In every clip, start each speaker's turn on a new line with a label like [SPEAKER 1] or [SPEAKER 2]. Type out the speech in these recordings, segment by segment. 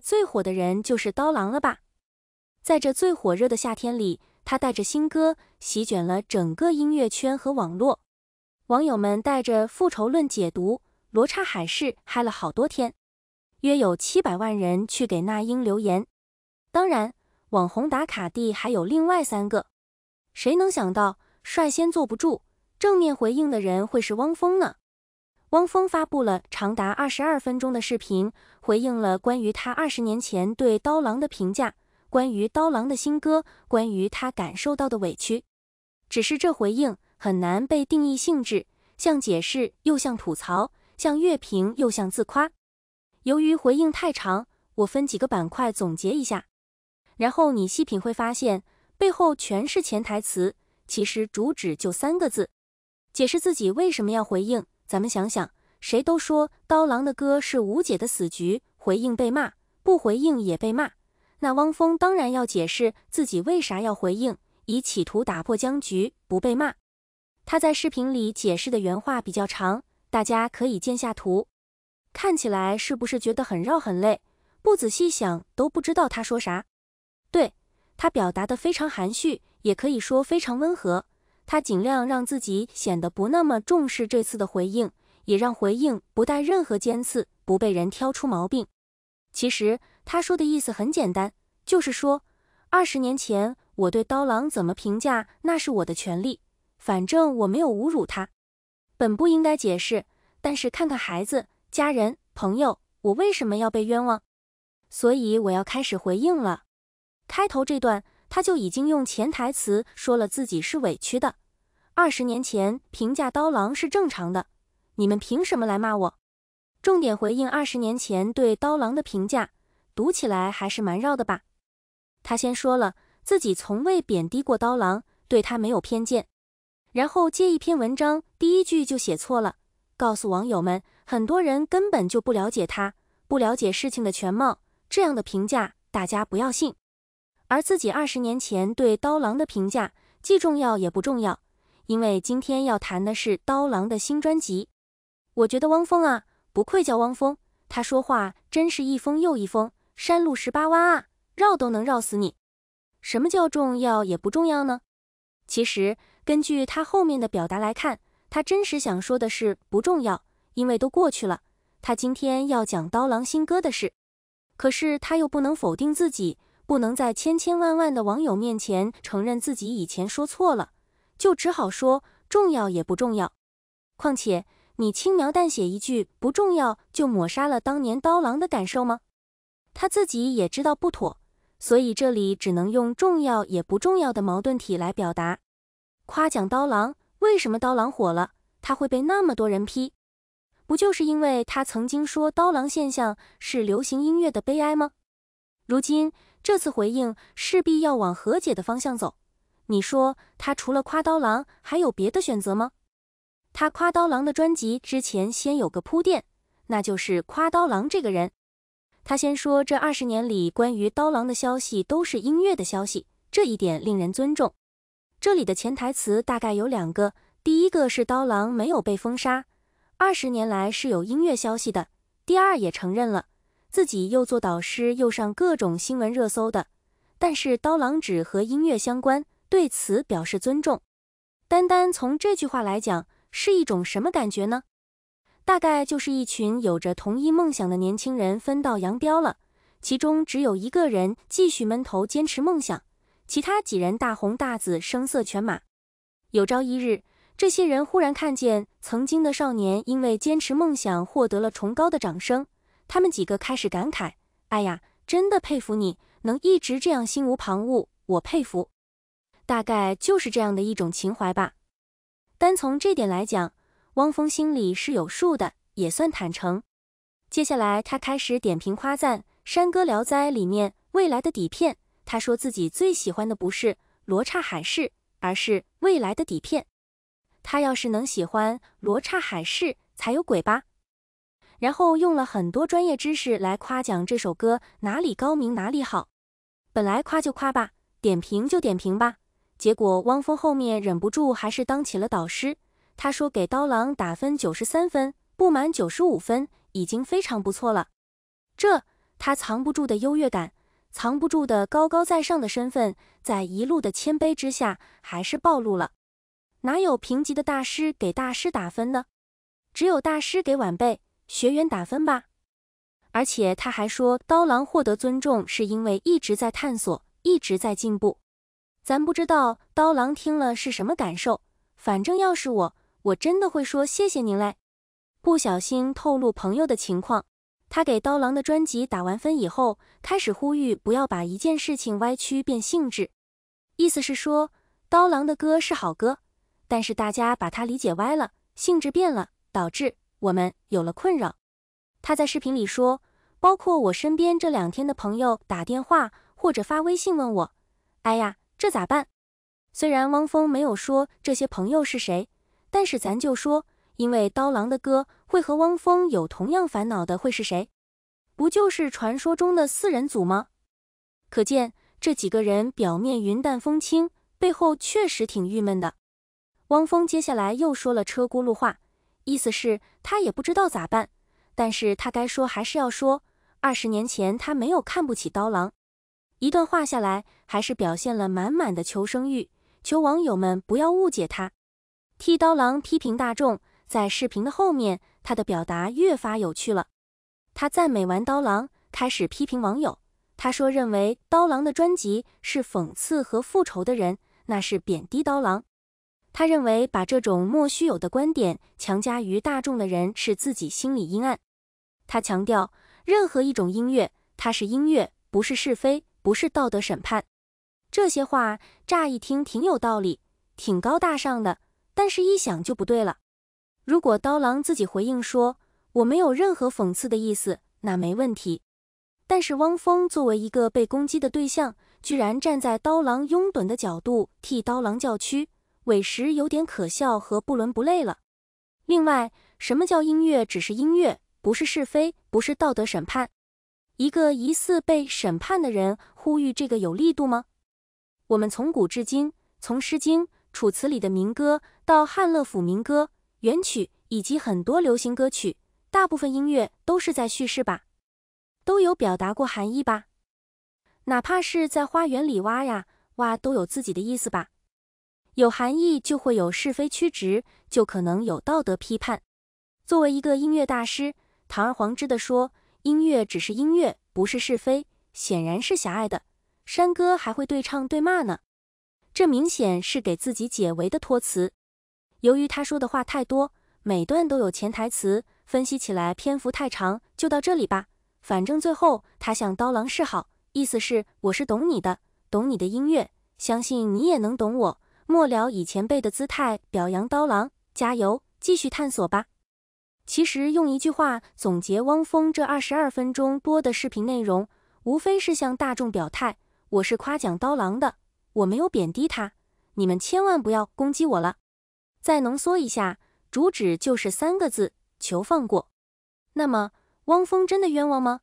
[SPEAKER 1] 最火的人就是刀郎了吧？在这最火热的夏天里，他带着新歌席卷了整个音乐圈和网络，网友们带着复仇论解读《罗刹海市》嗨了好多天，约有七百万人去给那英留言。当然，网红打卡地还有另外三个。谁能想到率先坐不住、正面回应的人会是汪峰呢？汪峰发布了长达二十二分钟的视频，回应了关于他二十年前对刀郎的评价，关于刀郎的新歌，关于他感受到的委屈。只是这回应很难被定义性质，像解释又像吐槽，像乐评又像自夸。由于回应太长，我分几个板块总结一下，然后你细品会发现，背后全是潜台词，其实主旨就三个字：解释自己为什么要回应。咱们想想，谁都说刀郎的歌是无解的死局，回应被骂，不回应也被骂。那汪峰当然要解释自己为啥要回应，以企图打破僵局，不被骂。他在视频里解释的原话比较长，大家可以见下图。看起来是不是觉得很绕很累？不仔细想都不知道他说啥。对他表达的非常含蓄，也可以说非常温和。他尽量让自己显得不那么重视这次的回应，也让回应不带任何尖刺，不被人挑出毛病。其实他说的意思很简单，就是说，二十年前我对刀郎怎么评价，那是我的权利，反正我没有侮辱他，本不应该解释。但是看看孩子、家人、朋友，我为什么要被冤枉？所以我要开始回应了。开头这段。他就已经用潜台词说了自己是委屈的。二十年前评价刀郎是正常的，你们凭什么来骂我？重点回应二十年前对刀郎的评价，读起来还是蛮绕的吧？他先说了自己从未贬低过刀郎，对他没有偏见，然后接一篇文章，第一句就写错了，告诉网友们很多人根本就不了解他，不了解事情的全貌，这样的评价大家不要信。而自己二十年前对刀郎的评价，既重要也不重要，因为今天要谈的是刀郎的新专辑。我觉得汪峰啊，不愧叫汪峰，他说话真是一峰又一峰。山路十八弯啊，绕都能绕死你。什么叫重要也不重要呢？其实根据他后面的表达来看，他真实想说的是不重要，因为都过去了。他今天要讲刀郎新歌的事，可是他又不能否定自己。不能在千千万万的网友面前承认自己以前说错了，就只好说重要也不重要。况且你轻描淡写一句不重要，就抹杀了当年刀郎的感受吗？他自己也知道不妥，所以这里只能用重要也不重要的矛盾体来表达。夸奖刀郎，为什么刀郎火了，他会被那么多人批？不就是因为他曾经说刀郎现象是流行音乐的悲哀吗？如今。这次回应势必要往和解的方向走，你说他除了夸刀郎，还有别的选择吗？他夸刀郎的专辑之前先有个铺垫，那就是夸刀郎这个人。他先说这二十年里关于刀郎的消息都是音乐的消息，这一点令人尊重。这里的潜台词大概有两个，第一个是刀郎没有被封杀，二十年来是有音乐消息的；第二也承认了。自己又做导师，又上各种新闻热搜的，但是刀郎只和音乐相关，对此表示尊重。单单从这句话来讲，是一种什么感觉呢？大概就是一群有着同一梦想的年轻人分道扬镳了，其中只有一个人继续闷头坚持梦想，其他几人大红大紫，声色犬马。有朝一日，这些人忽然看见曾经的少年，因为坚持梦想获得了崇高的掌声。他们几个开始感慨：“哎呀，真的佩服你能一直这样心无旁骛，我佩服。”大概就是这样的一种情怀吧。单从这点来讲，汪峰心里是有数的，也算坦诚。接下来，他开始点评夸赞《山歌聊斋》里面《未来的底片》，他说自己最喜欢的不是《罗刹海市》，而是《未来的底片》。他要是能喜欢《罗刹海市》，才有鬼吧。然后用了很多专业知识来夸奖这首歌哪里高明哪里好，本来夸就夸吧，点评就点评吧。结果汪峰后面忍不住还是当起了导师，他说给刀郎打分九十三分，不满九十五分已经非常不错了。这他藏不住的优越感，藏不住的高高在上的身份，在一路的谦卑之下还是暴露了。哪有评级的大师给大师打分呢？只有大师给晚辈。学员打分吧，而且他还说，刀郎获得尊重是因为一直在探索，一直在进步。咱不知道刀郎听了是什么感受，反正要是我，我真的会说谢谢您嘞。不小心透露朋友的情况，他给刀郎的专辑打完分以后，开始呼吁不要把一件事情歪曲变性质，意思是说，刀郎的歌是好歌，但是大家把它理解歪了，性质变了，导致。我们有了困扰，他在视频里说，包括我身边这两天的朋友打电话或者发微信问我，哎呀，这咋办？虽然汪峰没有说这些朋友是谁，但是咱就说，因为刀郎的歌会和汪峰有同样烦恼的会是谁？不就是传说中的四人组吗？可见这几个人表面云淡风轻，背后确实挺郁闷的。汪峰接下来又说了车轱辘话。意思是，他也不知道咋办，但是他该说还是要说。二十年前，他没有看不起刀郎。一段话下来，还是表现了满满的求生欲，求网友们不要误解他，替刀郎批评大众。在视频的后面，他的表达越发有趣了。他赞美完刀郎，开始批评网友。他说，认为刀郎的专辑是讽刺和复仇的人，那是贬低刀郎。他认为把这种莫须有的观点强加于大众的人是自己心理阴暗。他强调，任何一种音乐，它是音乐，不是是非，不是道德审判。这些话乍一听挺有道理，挺高大上的，但是一想就不对了。如果刀郎自己回应说，我没有任何讽刺的意思，那没问题。但是汪峰作为一个被攻击的对象，居然站在刀郎拥趸的角度替刀郎叫屈。委实有点可笑和不伦不类了。另外，什么叫音乐？只是音乐，不是是非，不是道德审判。一个疑似被审判的人呼吁，这个有力度吗？我们从古至今，从《诗经》《楚辞》里的民歌，到汉乐府民歌、元曲，以及很多流行歌曲，大部分音乐都是在叙事吧，都有表达过含义吧。哪怕是在花园里挖呀挖，都有自己的意思吧。有含义，就会有是非曲直，就可能有道德批判。作为一个音乐大师，堂而皇之的说音乐只是音乐，不是是非，显然是狭隘的。山歌还会对唱对骂呢，这明显是给自己解围的托词。由于他说的话太多，每段都有潜台词，分析起来篇幅太长，就到这里吧。反正最后他向刀郎示好，意思是我是懂你的，懂你的音乐，相信你也能懂我。末了，以前辈的姿态表扬刀郎，加油，继续探索吧。其实用一句话总结汪峰这二十二分钟播的视频内容，无非是向大众表态：我是夸奖刀郎的，我没有贬低他，你们千万不要攻击我了。再浓缩一下，主旨就是三个字：求放过。那么，汪峰真的冤枉吗？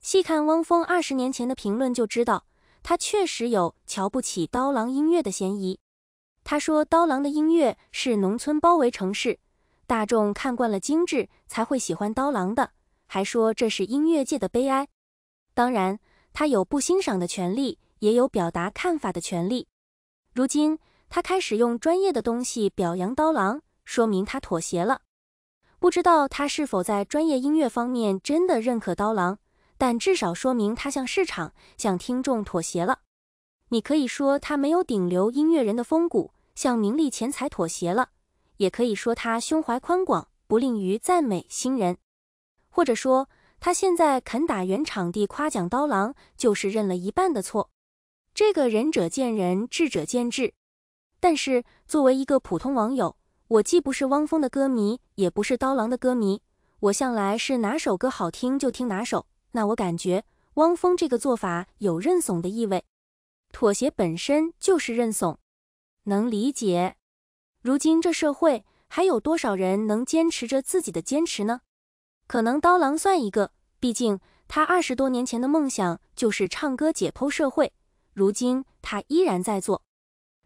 [SPEAKER 1] 细看汪峰二十年前的评论就知道，他确实有瞧不起刀郎音乐的嫌疑。他说刀郎的音乐是农村包围城市，大众看惯了精致才会喜欢刀郎的，还说这是音乐界的悲哀。当然，他有不欣赏的权利，也有表达看法的权利。如今他开始用专业的东西表扬刀郎，说明他妥协了。不知道他是否在专业音乐方面真的认可刀郎，但至少说明他向市场、向听众妥协了。你可以说他没有顶流音乐人的风骨。向名利钱财妥协了，也可以说他胸怀宽广，不吝于赞美新人，或者说他现在肯打圆场地夸奖刀郎，就是认了一半的错。这个仁者见仁，智者见智。但是作为一个普通网友，我既不是汪峰的歌迷，也不是刀郎的歌迷，我向来是哪首歌好听就听哪首。那我感觉汪峰这个做法有认怂的意味，妥协本身就是认怂。能理解，如今这社会还有多少人能坚持着自己的坚持呢？可能刀郎算一个，毕竟他二十多年前的梦想就是唱歌解剖社会，如今他依然在做。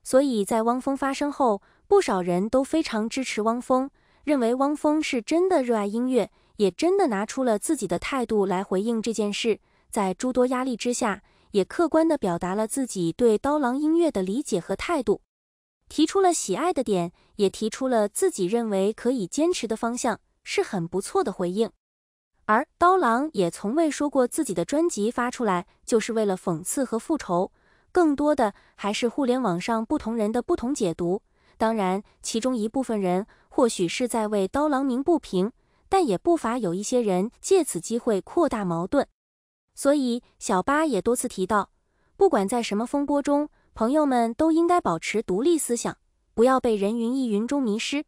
[SPEAKER 1] 所以在汪峰发声后，不少人都非常支持汪峰，认为汪峰是真的热爱音乐，也真的拿出了自己的态度来回应这件事。在诸多压力之下，也客观地表达了自己对刀郎音乐的理解和态度。提出了喜爱的点，也提出了自己认为可以坚持的方向，是很不错的回应。而刀郎也从未说过自己的专辑发出来就是为了讽刺和复仇，更多的还是互联网上不同人的不同解读。当然，其中一部分人或许是在为刀郎鸣不平，但也不乏有一些人借此机会扩大矛盾。所以，小八也多次提到，不管在什么风波中。朋友们都应该保持独立思想，不要被人云亦云中迷失。